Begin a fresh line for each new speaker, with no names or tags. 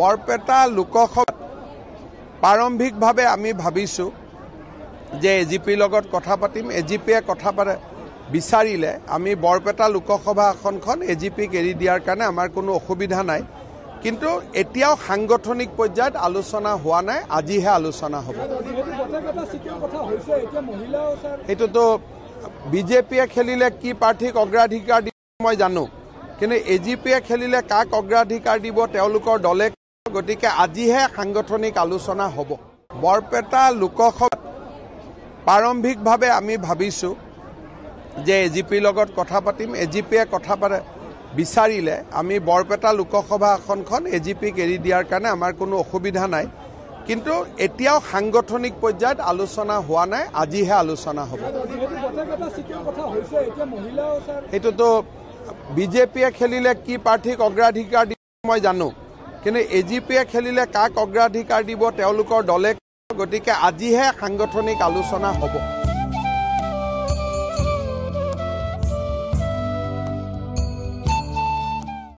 বৰপেটা লোকসভাত প্ৰাৰম্ভিকভাৱে আমি ভাবিছোঁ যে এ জি পিৰ লগত কথা পাতিম এ জি পিয়ে কথা পাতে বিচাৰিলে আমি বৰপেটা লোকসভা আসনখন এ জি পিক এৰি দিয়াৰ কাৰণে আমাৰ কোনো অসুবিধা নাই কিন্তু এতিয়াও সাংগঠনিক পৰ্যায়ত আলোচনা হোৱা নাই আজিহে আলোচনা হ'ব সেইটোতো বিজেপিয়ে খেলিলে কি প্ৰাৰ্থীক অগ্ৰাধিকাৰ দিব মই জানো কিন্তু এ জি পিয়ে খেলিলে কাক অগ্ৰাধিকাৰ দিব তেওঁলোকৰ দলে গতিকে আজিহে সাংগঠনিক আলোচনা হ'ব বৰপেটা লোকসভাত প্ৰাৰম্ভিকভাৱে আমি ভাবিছোঁ যে এ জি পিৰ লগত কথা পাতিম এ জি পিয়ে কথা পাতে বিচাৰিলে আমি বৰপেটা লোকসভা আসনখন এ জি পিক এৰি দিয়াৰ কাৰণে আমাৰ কোনো অসুবিধা নাই কিন্তু এতিয়াও সাংগঠনিক পৰ্যায়ত আলোচনা হোৱা নাই আজিহে আলোচনা হ'ব সেইটোতো বিজেপিয়ে খেলিলে কি প্ৰাৰ্থীক অগ্ৰাধিকাৰ দিয়ে মই জানো কিন্তু এ জি পিয়ে খেলিলে কাক অগ্ৰাধিকাৰ দিব তেওঁলোকৰ দলে গতিকে আজিহে সাংগঠনিক আলোচনা হ'ব